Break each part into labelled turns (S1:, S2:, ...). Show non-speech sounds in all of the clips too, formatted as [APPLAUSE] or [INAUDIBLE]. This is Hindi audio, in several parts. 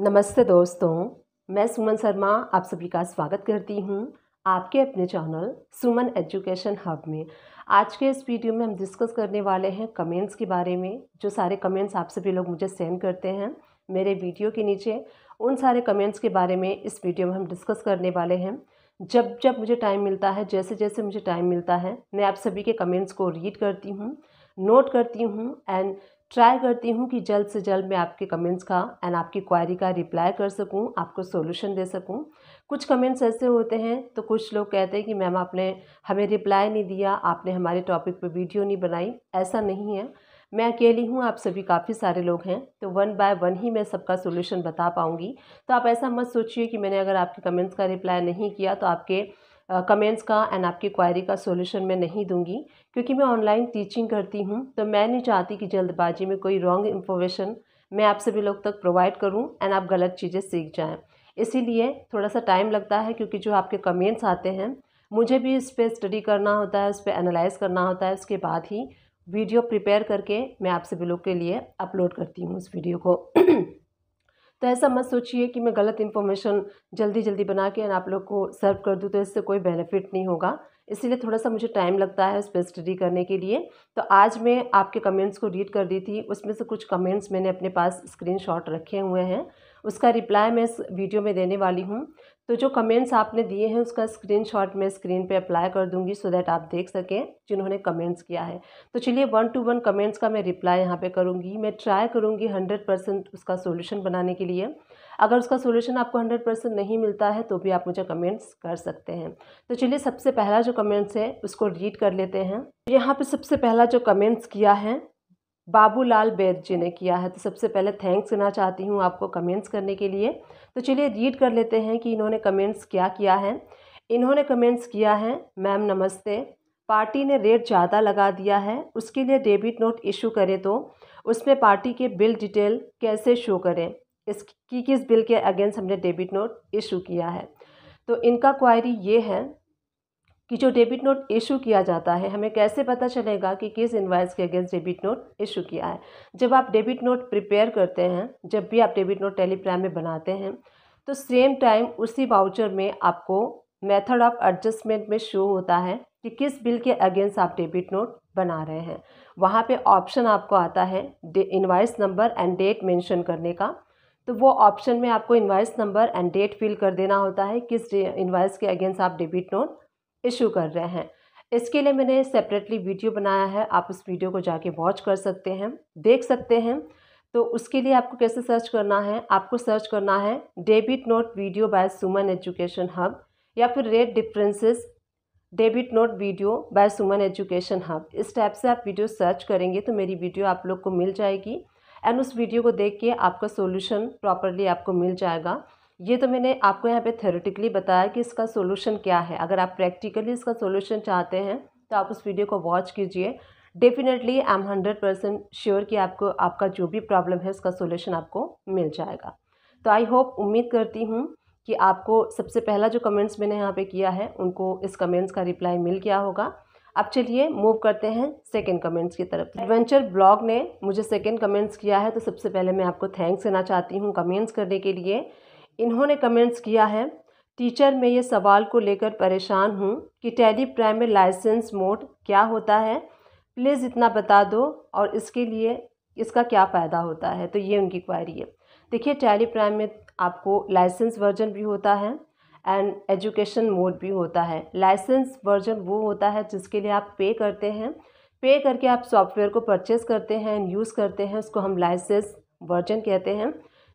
S1: नमस्ते दोस्तों मैं सुमन शर्मा आप सभी का स्वागत करती हूँ आपके अपने चैनल सुमन एजुकेशन हब में आज के इस वीडियो में हम डिस्कस करने वाले हैं कमेंट्स के बारे में जो सारे कमेंट्स आप सभी लोग मुझे सेंड करते हैं मेरे वीडियो के नीचे उन सारे कमेंट्स के बारे में इस वीडियो में हम डिस्कस करने वाले हैं जब जब मुझे टाइम मिलता है जैसे जैसे मुझे टाइम मिलता है मैं आप सभी के कमेंट्स को रीड करती हूँ नोट करती हूँ एंड ट्राई करती हूँ कि जल्द से जल्द मैं आपके कमेंट्स का एंड आपकी क्वायरी का रिप्लाई कर सकूँ आपको सोल्यूशन दे सकूँ कुछ कमेंट्स ऐसे होते हैं तो कुछ लोग कहते हैं कि मैम आपने हमें रिप्लाई नहीं दिया आपने हमारे टॉपिक पर वीडियो नहीं बनाई ऐसा नहीं है मैं अकेली हूँ आप सभी काफ़ी सारे लोग हैं तो वन बाय वन ही मैं सबका सोल्यूशन बता पाऊँगी तो आप ऐसा मत सोचिए कि मैंने अगर आपके कमेंट्स का रिप्लाई नहीं किया तो आपके कमेंट्स का एंड आपकी क्वायरी का सोल्यूशन मैं नहीं दूंगी क्योंकि मैं ऑनलाइन टीचिंग करती हूँ तो मैं नहीं चाहती कि जल्दबाजी में कोई रॉन्ग इन्फॉर्मेशन मैं आप सभी लोग तक प्रोवाइड करूँ एंड आप गलत चीज़ें सीख जाएँ इसीलिए थोड़ा सा टाइम लगता है क्योंकि जो आपके कमेंट्स आते हैं मुझे भी इस पर स्टडी करना होता है उस पर एनालाइज़ करना होता है उसके बाद ही वीडियो प्रिपेयर करके मैं आप सभी लोग के लिए अपलोड करती हूँ उस वीडियो को [CLEARS THROAT] तो ऐसा मत सोचिए कि मैं गलत इन्फॉर्मेशन जल्दी जल्दी बना के आप लोग को सर्व कर दूँ तो इससे कोई बेनिफिट नहीं होगा इसीलिए थोड़ा सा मुझे टाइम लगता है उस पर स्टडी करने के लिए तो आज मैं आपके कमेंट्स को रीड कर रही थी उसमें से कुछ कमेंट्स मैंने अपने पास स्क्रीनशॉट रखे हुए हैं उसका रिप्लाई मैं इस वीडियो में देने वाली हूँ तो जो कमेंट्स आपने दिए हैं उसका स्क्रीनशॉट मैं स्क्रीन पे अप्लाई कर दूंगी सो दैट आप देख सकें जिन्होंने कमेंट्स किया है तो चलिए वन टू वन कमेंट्स का मैं रिप्लाई यहाँ पे करूँगी मैं ट्राई करूँगी हंड्रेड परसेंट उसका सोल्यूशन बनाने के लिए अगर उसका सोल्यूशन आपको हंड्रेड परसेंट नहीं मिलता है तो भी आप मुझे कमेंट्स कर सकते हैं तो चलिए सबसे पहला जो कमेंट्स है उसको रीड कर लेते हैं यहाँ पर सबसे पहला जो कमेंट्स किया है बाबूलाल बैद जी ने किया है तो सबसे पहले थैंक्स देना चाहती हूँ आपको कमेंट्स करने के लिए तो चलिए रीड कर लेते हैं कि इन्होंने कमेंट्स क्या किया है इन्होंने कमेंट्स किया है मैम नमस्ते पार्टी ने रेट ज़्यादा लगा दिया है उसके लिए डेबिट नोट इशू करें तो उसमें पार्टी के बिल डिटेल कैसे शो करें इसकी किस बिल के अगेंस्ट हमने डेबिट नोट इशू किया है तो इनका क्वायरी ये है कि जो डेबिट नोट इशू किया जाता है हमें कैसे पता चलेगा कि किस इन्वाइस के अगेंस्ट डेबिट नोट इशू किया है जब आप डेबिट नोट प्रिपेयर करते हैं जब भी आप डेबिट नोट टेलीप्लान में बनाते हैं तो सेम टाइम उसी वाउचर में आपको मेथड ऑफ एडजस्टमेंट में शो होता है कि किस बिल के अगेंस्ट आप डेबिट नोट बना रहे हैं वहाँ पे ऑप्शन आपको आता है invoice number and date mention करने का तो वो ऑप्शन में आपको invoice number and date fill कर देना होता है किस इन्वाइस के अगेंस्ट आप डेबिट नोट इशू कर रहे हैं इसके लिए मैंने सेपरेटली वीडियो बनाया है आप उस वीडियो को जाके वॉच कर सकते हैं देख सकते हैं तो उसके लिए आपको कैसे सर्च करना है आपको सर्च करना है debit note video by Suman Education Hub या फिर rate differences debit note video by Suman Education Hub इस टाइप से आप वीडियो सर्च करेंगे तो मेरी वीडियो आप लोग को मिल जाएगी एंड उस वीडियो को देख के आपका सोल्यूशन प्रॉपरली आपको मिल जाएगा ये तो मैंने आपको यहाँ पे थेरेटिकली बताया कि इसका सोल्यूशन क्या है अगर आप प्रैक्टिकली इसका सोल्यूशन चाहते हैं तो आप उस वीडियो को वॉच कीजिए definitely I am hundred percent sure कि आपको आपका जो भी प्रॉब्लम है उसका सोल्यूशन आपको मिल जाएगा तो आई होप उम्मीद करती हूँ कि आपको सबसे पहला जो कमेंट्स मैंने यहाँ पे किया है उनको इस कमेंट्स का रिप्लाई मिल गया होगा अब चलिए मूव करते हैं सेकंड कमेंट्स की तरफ एडवेंचर ब्लॉग ने मुझे सेकंड कमेंट्स किया है तो सबसे पहले मैं आपको थैंक्स देना चाहती हूँ कमेंट्स करने के लिए इन्होंने कमेंट्स किया है टीचर मैं ये सवाल को लेकर परेशान हूँ कि टैली प्राइम में लाइसेंस मोड क्या होता है प्लीज़ इतना बता दो और इसके लिए इसका क्या फ़ायदा होता है तो ये उनकी क्वायरी है देखिए टैली प्राइम में आपको लाइसेंस वर्जन भी होता है एंड एजुकेशन मोड भी होता है लाइसेंस वर्जन वो होता है जिसके लिए आप पे करते हैं पे करके आप सॉफ्टवेयर को परचेज़ करते हैं एंड यूज़ करते हैं उसको हम लाइसेंस वर्जन कहते हैं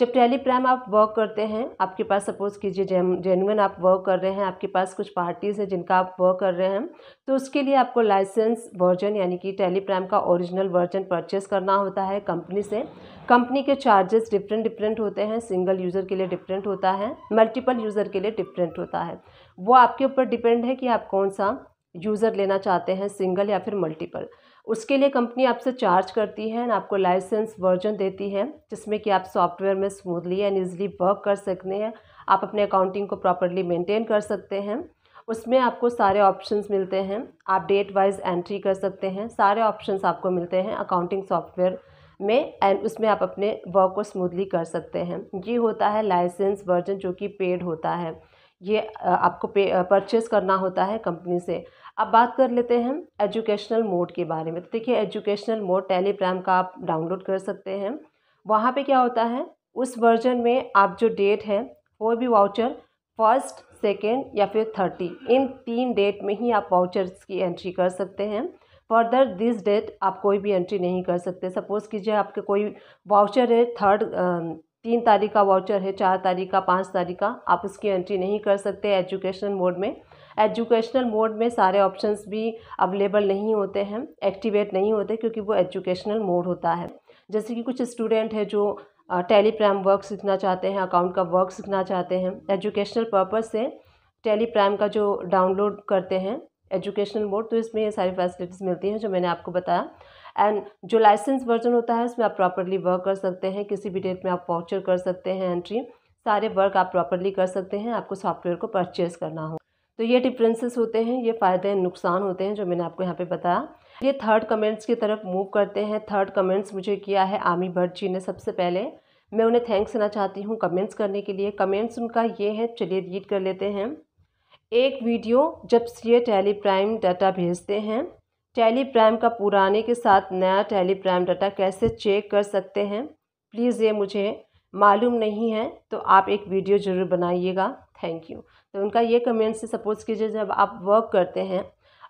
S1: जब प्राइम आप वर्क करते हैं आपके पास सपोज़ कीजिए जेनुअन आप वर्क कर रहे हैं आपके पास कुछ पार्टीज़ हैं जिनका आप वर्क कर रहे हैं तो उसके लिए आपको लाइसेंस वर्जन यानी कि टेलीप्रैम का ओरिजिनल वर्जन परचेस करना होता है कंपनी से कंपनी के चार्जेस डिफरेंट डिफरेंट होते हैं सिंगल यूज़र के लिए डिफरेंट होता है मल्टीपल यूज़र के लिए डिफरेंट होता है वो आपके ऊपर डिपेंड है कि आप कौन सा यूज़र लेना चाहते हैं सिंगल या फिर मल्टीपल उसके लिए कंपनी आपसे चार्ज करती है एंड आपको लाइसेंस वर्जन देती है जिसमें कि आप सॉफ्टवेयर में स्मूथली एंड ईजिली वर्क कर सकते हैं आप अपने अकाउंटिंग को प्रॉपरली मेंटेन कर सकते हैं उसमें आपको सारे ऑप्शंस मिलते हैं आप डेट वाइज एंट्री कर सकते हैं सारे ऑप्शंस आपको मिलते हैं अकाउंटिंग सॉफ्टवेयर में एंड उसमें आप अपने वर्क को स्मूथली कर सकते हैं ये होता है लाइसेंस वर्जन जो कि पेड होता है ये आपको परचेज़ करना होता है कंपनी से अब बात कर लेते हैं एजुकेशनल मोड के बारे में तो देखिए एजुकेशनल मोड टेलीग्राम का आप डाउनलोड कर सकते हैं वहाँ पे क्या होता है उस वर्जन में आप जो डेट है कोई भी वाउचर फर्स्ट सेकेंड या फिर थर्टी इन तीन डेट में ही आप वाउचर्स की एंट्री कर सकते हैं फर्दर दिस डेट आप कोई भी एंट्री नहीं कर सकते सपोज़ कीजिए आपके कोई वाउचर है थर्ड तीन तारीख का वाउचर है चार तारीख का पाँच तारीख का आप उसकी एंट्री नहीं कर सकते एजुकेशन मोड में एजुकेशनल मोड में सारे ऑप्शंस भी अवेलेबल नहीं होते हैं एक्टिवेट नहीं होते क्योंकि वो एजुकेशनल मोड होता है जैसे कि कुछ स्टूडेंट है जो टेलीप्रैम वर्क सीखना चाहते हैं अकाउंट का वर्क सीखना चाहते हैं एजुकेशनल पर्पज़ से टेलीप्रैम का जो डाउनलोड करते हैं एजुकेशनल मोड तो इसमें ये सारी फैसिलिटीज़ मिलती हैं जो मैंने आपको बताया एंड जो लाइसेंस वर्जन होता है उसमें आप प्रॉपरली वर्क कर सकते हैं किसी भी डेट में आप वाउचर कर सकते हैं एंट्री सारे वर्क आप प्रॉपरली कर सकते हैं आपको सॉफ्टवेयर को परचेज़ करना हो तो ये डिफरेंसेस होते हैं ये फ़ायदे हैं नुकसान होते हैं जो मैंने आपको यहाँ पे बताया ये थर्ड कमेंट्स की तरफ मूव करते हैं थर्ड कमेंट्स मुझे किया है आमी भट्ट जी ने सबसे पहले मैं उन्हें थैंक्स देना चाहती हूँ कमेंट्स करने के लिए कमेंट्स उनका ये है चलिए रीड कर लेते हैं एक वीडियो जब ये टैली प्राइम डाटा भेजते हैं टैली प्राइम का पुराने के साथ नया टैली प्राइम डाटा कैसे चेक कर सकते हैं प्लीज़ ये मुझे मालूम नहीं है तो आप एक वीडियो ज़रूर बनाइएगा थैंक यू तो उनका ये कमेंट से सपोज कीजिए जब आप वर्क करते हैं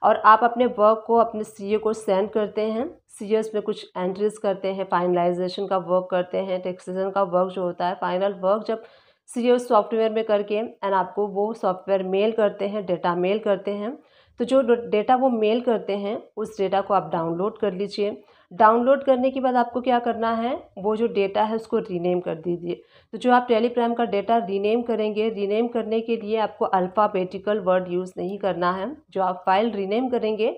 S1: और आप अपने वर्क को अपने सी e को सेंड करते हैं e सी में कुछ एंट्रीज करते हैं फाइनलाइजेशन का वर्क करते हैं टेक्सीजन का वर्क जो होता है फाइनल वर्क जब e सी सॉफ्टवेयर में करके एंड आपको वो सॉफ्टवेयर मेल करते हैं डेटा मेल करते हैं तो जो डेटा वो मेल करते हैं उस डेटा को आप डाउनलोड कर लीजिए डाउनलोड करने के बाद आपको क्या करना है वो जो डेटा है उसको रीनेम कर दीजिए तो जो आप टेलीग्राम का डेटा रीनेम करेंगे रीनेम करने के लिए आपको अल्फ़ाबेटिकल वर्ड यूज़ नहीं करना है जो आप फाइल रीनेम करेंगे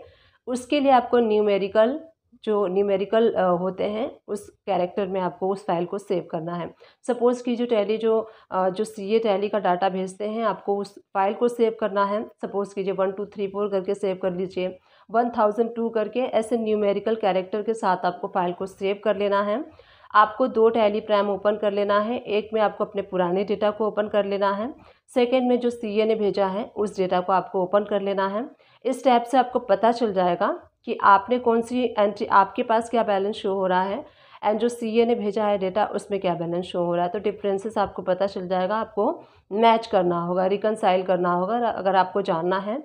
S1: उसके लिए आपको न्यूमेरिकल जो न्यूमेरिकल होते हैं उस कैरेक्टर में आपको उस फाइल को सेव करना है सपोज़ की जो टैली जो जो सी ए टैली का डाटा भेजते हैं आपको उस फाइल को सेव करना है सपोज़ कीजिए वन टू थ्री फोर करके सेव कर लीजिए वन थाउजेंड टू करके ऐसे न्यूमेरिकल कैरेक्टर के साथ आपको फाइल को सेव कर लेना है आपको दो टैली प्राइम ओपन कर लेना है एक में आपको अपने पुराने डेटा को ओपन कर लेना है सेकेंड में जो सी ने भेजा है उस डेटा को आपको ओपन कर लेना है इस टैप से आपको पता चल जाएगा कि आपने कौन सी एंट्री आपके पास क्या बैलेंस शो हो रहा है एंड जो सी ने भेजा है डेटा उसमें क्या बैलेंस शो हो रहा है तो डिफरेंसेस आपको पता चल जाएगा आपको मैच करना होगा रिकनसाइल करना होगा अगर आपको जानना है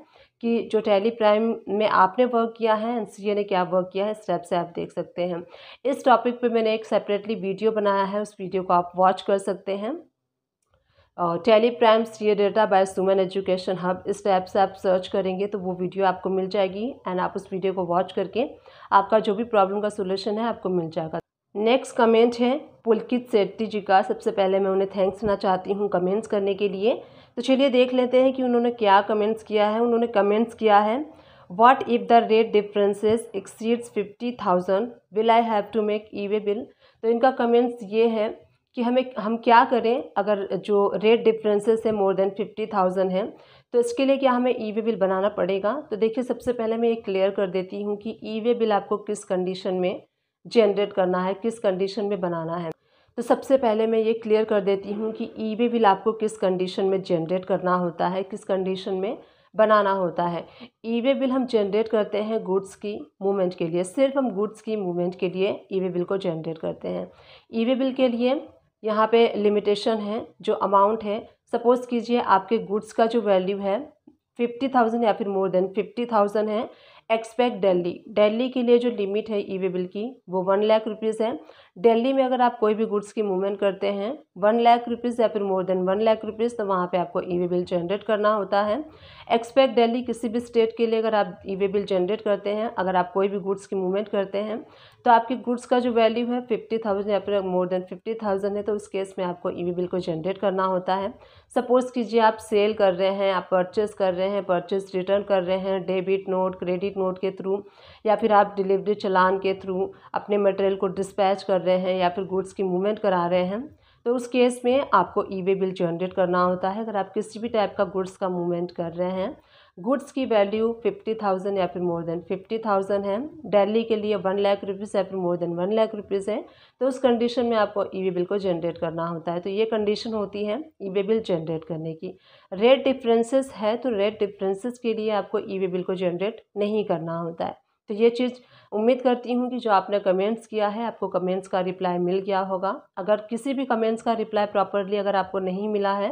S1: कि जो टैली प्राइम में आपने वर्क किया है एन सी ने क्या वर्क किया है स्टेप से आप देख सकते हैं इस टॉपिक पे मैंने एक सेपरेटली वीडियो बनाया है उस वीडियो को आप वॉच कर सकते हैं Tally Prime C A data by Suman Education Hub इस टैप से आप सर्च करेंगे तो वो वीडियो आपको मिल जाएगी एंड आप उस वीडियो को वॉच करके आपका जो भी प्रॉब्लम का सोल्यूशन है आपको मिल जाएगा नेक्स्ट कमेंट है पुलकित सेट्टी जी का सबसे पहले मैं उन्हें थैंक्स देना चाहती हूँ कमेंट्स करने के लिए तो चलिए देख लेते हैं कि उन्होंने क्या कमेंट्स किया है उन्होंने कमेंट्स किया है what if the rate differences exceeds fifty thousand will I have to make e way bill तो इनका कमेंट्स ये है कि हमें हम क्या करें अगर जो रेट डिफरेंसेस है मोर देन फिफ्टी थाउजेंड है तो इसके लिए क्या हमें ई वे बिल बनाना पड़ेगा तो देखिए सबसे पहले मैं ये क्लियर कर देती हूँ कि ई वे बिल आपको किस कंडीशन में जनरेट करना है किस कंडीशन में बनाना है तो सबसे पहले मैं ये क्लियर कर देती हूँ कि ई वे बिल आपको किस कंडीशन में जनरेट करना होता है किस कंडीशन में बनाना होता है ई वे बिल हम जनरेट करते हैं गुड्स की मूवमेंट के लिए सिर्फ हम गुड्स की मूवमेंट के लिए ई वे बिल को जनरेट करते हैं ई वे बिल के लिए यहाँ पे लिमिटेशन है जो अमाउंट है सपोज़ कीजिए आपके गुड्स का जो वैल्यू है फिफ्टी थाउजेंड या फिर मोर देन फिफ्टी थाउजेंड है एक्सपेक्ट डेली डेली के लिए जो लिमिट है ई बिल की वो वन लाख रुपीज़ है दिल्ली में अगर आप कोई भी गुड्स की मूवमेंट करते हैं वन लाख रुपीज़ या फिर more than one lakh rupees तो वहाँ पे आपको ई वे बिल जनरेट करना होता है एक्सपेक्ट दिल्ली किसी भी स्टेट के लिए अगर आप ई वे बिल जनरेट करते हैं अगर आप कोई भी गुड्स की मूवमेंट करते हैं तो आपके गुड्स का जो वैल्यू है फिफ्टी थाउजेंड या फिर मोर देन फिफ्टी थाउजेंड है तो उस केस में आपको ई वी बिल को जनरेट करना होता है सपोज़ कीजिए आप सेल कर रहे हैं आप परचेस कर रहे हैं परचेज़ रिटर्न कर रहे हैं डेबिट नोट क्रेडिट नोट के थ्रू या फिर आप डिलीवरी चलान के थ्रू अपने मटेरियल को डिस्पैच कर कर रहे हैं या फिर गुड्स की मूवमेंट करा रहे हैं तो उस केस में आपको ई वे बिल जनरेट करना होता है अगर आप किसी भी टाइप का गुड्स का मूवमेंट कर रहे हैं गुड्स की वैल्यू फिफ्टी थाउजेंड या फिर मोर देन फिफ्टी थाउजेंड है दिल्ली के लिए वन लाख रुपीज़ या फिर more than one lakh rupees है तो उस कंडीशन में आपको ई वे बिल को जनरेट करना होता है तो ये कंडीशन होती है ई वे बिल जनरेट करने की रेट डिफरेंसेस है तो रेट डिफरेंसेस के लिए आपको ई वे बिल को जनरेट नहीं करना होता है तो ये चीज़ उम्मीद करती हूँ कि जो आपने कमेंट्स किया है आपको कमेंट्स का रिप्लाई मिल गया होगा अगर किसी भी कमेंट्स का रिप्लाई प्रॉपरली अगर आपको नहीं मिला है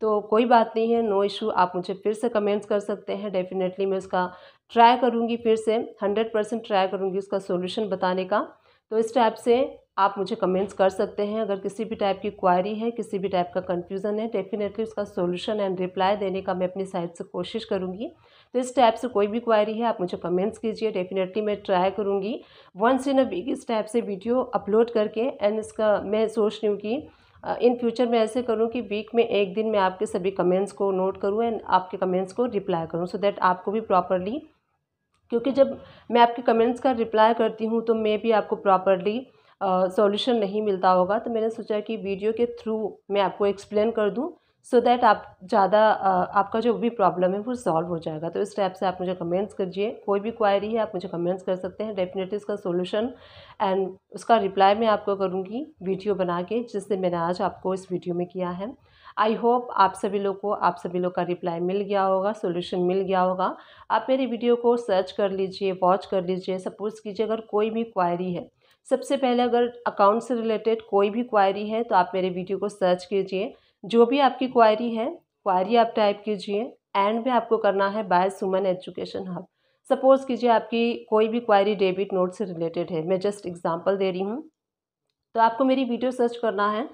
S1: तो कोई बात नहीं है नो इशू आप मुझे फिर से कमेंट्स कर सकते हैं डेफ़िनेटली मैं उसका ट्राई करूँगी फिर से हंड्रेड परसेंट ट्राई करूँगी उसका सोल्यूशन बताने का तो इस टाइप से आप मुझे कमेंट्स कर सकते हैं अगर किसी भी टाइप की क्वारी है किसी भी टाइप का कंफ्यूजन है डेफिनेटली उसका सॉल्यूशन एंड रिप्लाई देने का मैं अपनी साइड से कोशिश करूँगी तो इस टाइप से कोई भी क्वारी है आप मुझे कमेंट्स कीजिए डेफिनेटली मैं ट्राई करूँगी वंस इन अ वीक इस टाइप से वीडियो अपलोड करके एंड इसका मैं सोच रही हूँ कि इन फ्यूचर मैं ऐसे करूँ कि वीक में एक दिन मैं आपके सभी कमेंट्स को नोट करूँ एंड आपके कमेंट्स को रिप्लाई करूँ सो दैट आपको भी प्रॉपरली क्योंकि जब मैं आपके कमेंट्स का रिप्लाई करती हूँ तो मैं भी आपको प्रॉपरली सॉल्यूशन नहीं मिलता होगा तो मैंने सोचा कि वीडियो के थ्रू मैं आपको एक्सप्लेन कर दूँ सो so दैट आप ज़्यादा आपका जो भी प्रॉब्लम है वो सॉल्व हो जाएगा तो इस टाइप से आप मुझे कमेंट्स करिए कोई भी क्वायरी है आप मुझे कमेंट्स कर सकते हैं डेफिनेटली इसका सॉल्यूशन एंड उसका रिप्लाई मैं आपको करूँगी वीडियो बना के जिससे मैंने आज आपको इस वीडियो में किया है आई होप आप सभी लोग को आप सभी लोग का रिप्लाई मिल गया होगा सोल्यूशन मिल गया होगा आप मेरी वीडियो को सर्च कर लीजिए वॉच कर लीजिए सपोज कीजिए अगर कोई भी क्वायरी है सबसे पहले अगर अकाउंट से रिलेटेड कोई भी क्वायरी है तो आप मेरे वीडियो को सर्च कीजिए जो भी आपकी क्वायरी है क्वायरी आप टाइप कीजिए एंड में आपको करना है by Suman Education Hub suppose कीजिए आपकी कोई भी क्वायरी डेबिट नोट से रिलेटेड है मैं जस्ट एग्जांपल दे रही हूँ तो आपको मेरी वीडियो सर्च करना है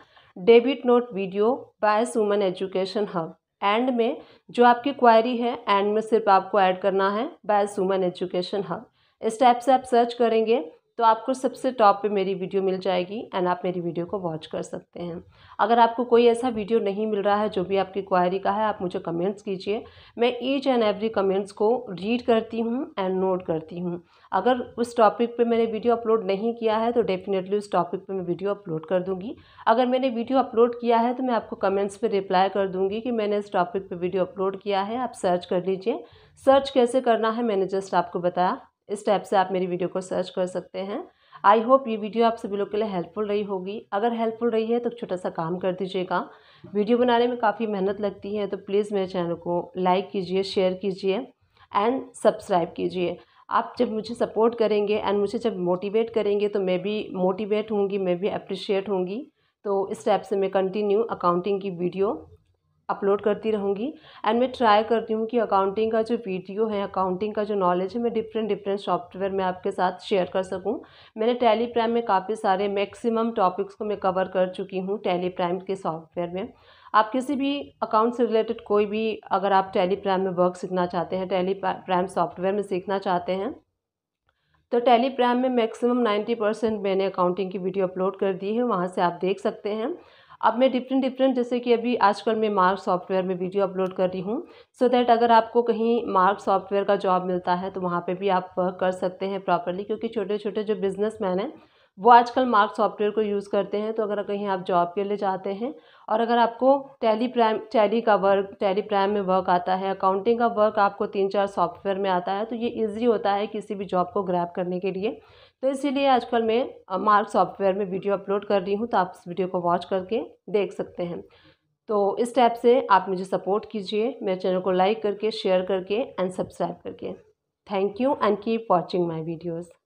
S1: debit note video by Suman Education Hub and में जो आपकी क्वायरी है एंड में सिर्फ आपको ऐड करना है बायस वुमेन एजुकेशन हब इस टाइप से आप सर्च करेंगे तो आपको सबसे टॉप पे मेरी वीडियो मिल जाएगी एंड आप मेरी वीडियो को वॉच कर सकते हैं अगर आपको कोई ऐसा वीडियो नहीं मिल रहा है जो भी आपकी क्वायरी का है आप मुझे कमेंट्स कीजिए मैं ईच एंड एवरी कमेंट्स को रीड करती हूँ एंड नोट करती हूँ अगर उस टॉपिक पे मैंने वीडियो अपलोड नहीं किया है तो डेफिनेटली उस टॉपिक पर मैं वीडियो अपलोड कर दूँगी अगर मैंने वीडियो अपलोड किया है तो मैं आपको कमेंट्स पर रिप्लाई कर दूँगी कि मैंने इस टॉपिक पर वीडियो अपलोड किया है आप सर्च कर लीजिए सर्च कैसे करना है मैंने जस्ट आपको बताया इस टाइप से आप मेरी वीडियो को सर्च कर सकते हैं आई होप ये वीडियो आप सभी लोग के लिए हेल्पफुल रही होगी अगर हेल्पफुल रही है तो छोटा सा काम कर दीजिएगा वीडियो बनाने में काफ़ी मेहनत लगती है तो प्लीज़ मेरे चैनल को लाइक कीजिए शेयर कीजिए एंड सब्सक्राइब कीजिए आप जब मुझे सपोर्ट करेंगे एंड मुझे जब मोटिवेट करेंगे तो मैं भी मोटिवेट होंगी मैं भी अप्रिशिएट होंगी तो इस टाइप से मैं कंटिन्यू अकाउंटिंग की वीडियो अपलोड करती रहूँगी एंड मैं ट्राई करती हूँ कि अकाउंटिंग का जो वीडियो है अकाउंटिंग का जो नॉलेज है मैं डिफरेंट डिफरेंट सॉफ्टवेयर में आपके साथ शेयर कर सकूँ मैंने टेली प्राइम में काफ़ी सारे मैक्सिमम टॉपिक्स को मैं कवर कर चुकी हूँ टेली प्राइम के सॉफ्टवेयर में आप किसी भी अकाउंट से रिलेटेड कोई भी अगर आप टेली प्राइम में वर्क सीखना चाहते हैं टेली प्राइम सॉफ्टवेयर में सीखना चाहते हैं तो टेली प्राइम में मैक्सिमम नाइन्टी परसेंट मैंने अकाउंटिंग की वीडियो अपलोड कर दी है वहाँ से आप देख सकते हैं अब मैं डिफरेंट डिफरेंट जैसे कि अभी आजकल मैं मार्क सॉफ्टवेयर में वीडियो अपलोड कर रही हूँ सो दैट अगर आपको कहीं मार्क सॉफ्टवेयर का जॉब मिलता है तो वहाँ पे भी आप कर सकते हैं प्रॉपरली क्योंकि छोटे छोटे जो मैन हैं वो आजकल मार्क सॉफ्टवेयर को यूज़ करते हैं तो अगर कहीं आप जॉब के लिए जाते हैं और अगर आपको टैली प्राइम टैली का वर्क टैली प्राइम में वर्क आता है अकाउंटिंग का वर्क आपको तीन चार सॉफ्टवेयर में आता है तो ये ईजी होता है किसी भी जॉब को ग्रैब करने के लिए तो इसीलिए आजकल मैं मार्क सॉफ्टवेयर में वीडियो अपलोड कर रही हूँ तो आप इस वीडियो को वॉच करके देख सकते हैं तो इस टाइप से आप मुझे सपोर्ट कीजिए मेरे चैनल को लाइक करके शेयर करके एंड सब्सक्राइब करके thank you and keep watching my videos